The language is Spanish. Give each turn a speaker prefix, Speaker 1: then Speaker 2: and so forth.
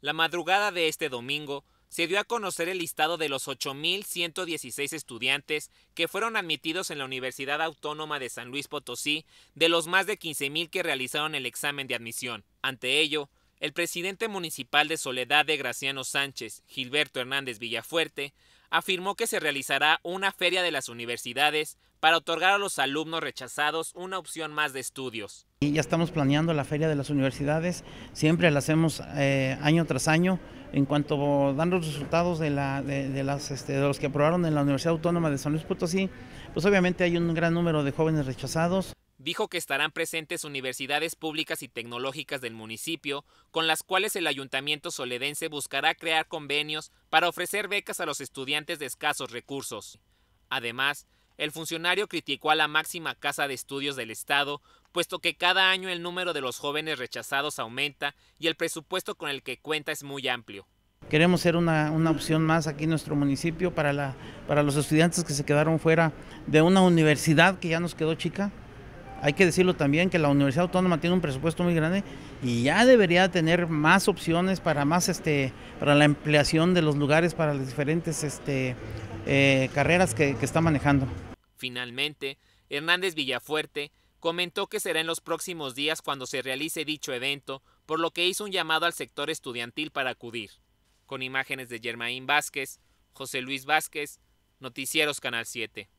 Speaker 1: la madrugada de este domingo, se dio a conocer el listado de los 8.116 estudiantes que fueron admitidos en la Universidad Autónoma de San Luis Potosí de los más de 15.000 que realizaron el examen de admisión. Ante ello, el presidente municipal de Soledad de Graciano Sánchez, Gilberto Hernández Villafuerte, afirmó que se realizará una feria de las universidades para otorgar a los alumnos rechazados una opción más de estudios.
Speaker 2: Y ya estamos planeando la feria de las universidades, siempre la hacemos eh, año tras año. En cuanto dan los resultados de, la, las, este, de los que aprobaron en la Universidad Autónoma de San Luis Potosí, pues obviamente hay un gran número de jóvenes rechazados
Speaker 1: dijo que estarán presentes universidades públicas y tecnológicas del municipio, con las cuales el ayuntamiento soledense buscará crear convenios para ofrecer becas a los estudiantes de escasos recursos. Además, el funcionario criticó a la máxima casa de estudios del Estado, puesto que cada año el número de los jóvenes rechazados aumenta y el presupuesto con el que cuenta es muy amplio.
Speaker 2: Queremos ser una, opción más aquí en nuestro municipio para, la, para los estudiantes que se quedaron fuera de una universidad que ya nos quedó chica hay que decirlo también que la Universidad Autónoma tiene un presupuesto muy grande y ya debería tener más opciones para más este para la ampliación de los lugares para las diferentes este, eh, carreras que, que está manejando.
Speaker 1: Finalmente, Hernández Villafuerte comentó que será en los próximos días cuando se realice dicho evento, por lo que hizo un llamado al sector estudiantil para acudir. Con imágenes de Germaín Vázquez, José Luis Vázquez, Noticieros
Speaker 2: Canal 7.